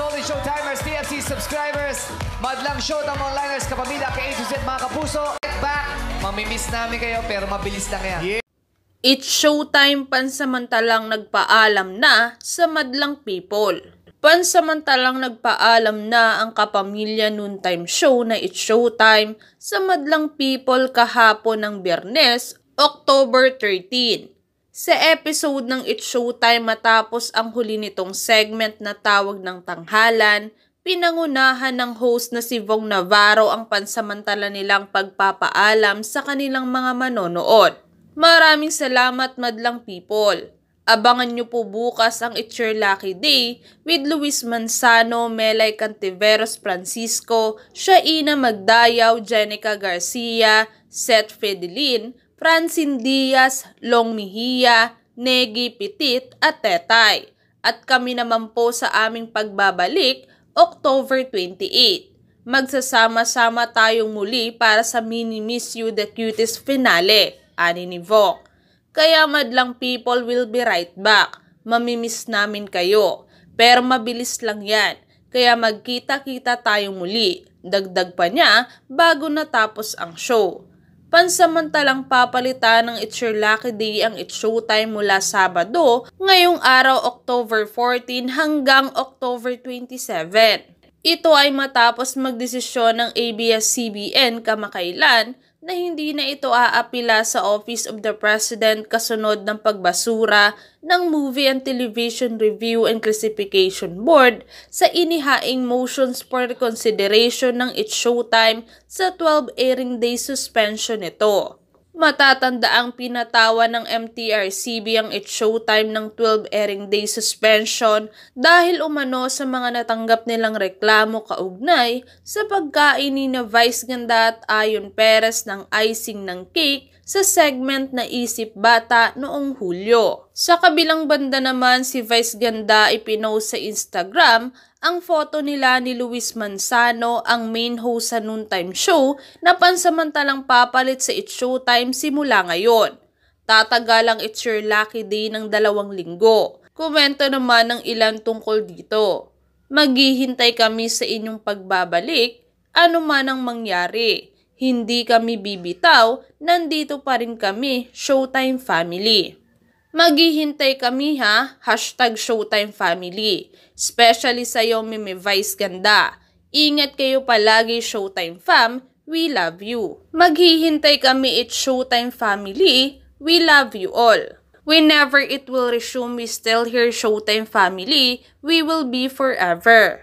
solid showtimers, TFC subscribers, madlang showtime onliners, kapamilya, ka A to Z mga kapuso. Get back! Mamimiss namin kayo pero mabilis lang yan. Yeah. It's showtime pansamantalang nagpaalam na sa madlang people. Pansamantalang nagpaalam na ang kapamilya noontime show na It's Showtime sa madlang people kahapon ng Biyernes, October 13 sa episode ng It Showtime matapos ang huli nitong segment na tawag ng tanghalan, pinangunahan ng host na si Vong Navarro ang pansamantala nilang pagpapaalam sa kanilang mga manonood. Maraming salamat madlang people! Abangan nyo po bukas ang It's Your Lucky Day with Luis Manzano, Melay Cantiveros Francisco, Shaina Magdayaw, Jenica Garcia, Seth Fedelin, Francine Diaz, Long Mejia, Negi Pitit at Tetay. At kami naman po sa aming pagbabalik October 28. Magsasama-sama tayong muli para sa Mini Miss You The Cutest Finale, ani ni Vok. Kaya madlang people will be right back. Mamimiss namin kayo. Pero mabilis lang yan. Kaya magkita-kita tayo muli. Dagdag pa niya bago natapos ang show pansamantalang papalitan ng It's Your Lucky Day ang It's Showtime mula Sabado ngayong araw October 14 hanggang October 27. Ito ay matapos magdesisyon ng ABS-CBN kamakailan na hindi na ito aapila sa Office of the President kasunod ng pagbasura ng Movie and Television Review and Classification Board sa inihaing motions for reconsideration ng its showtime sa 12 airing day suspension nito. Matatanda ang pinatawa ng MTRCB ang It's Showtime ng 12 airing day suspension dahil umano sa mga natanggap nilang reklamo kaugnay sa pagkain ni Vice Ganda at Ayon Perez ng icing ng cake sa segment na Isip Bata noong Hulyo. Sa kabilang banda naman si Vice Ganda ipinost sa Instagram ang foto nila ni Luis Manzano, ang main host sa noontime show na pansamantalang papalit sa It's Showtime simula ngayon. Tatagal ang It's Your Lucky Day ng dalawang linggo. Komento naman ng ilan tungkol dito. Maghihintay kami sa inyong pagbabalik, ano man ang mangyari. Hindi kami bibitaw, nandito pa rin kami, Showtime Family. Maghihintay kami ha, hashtag Showtime Family. Especially sa'yo, Mimi Vice Ganda. Ingat kayo palagi, Showtime Fam. We love you. Maghihintay kami, it's Showtime Family. We love you all. Whenever it will resume, we still here, Showtime Family. We will be forever.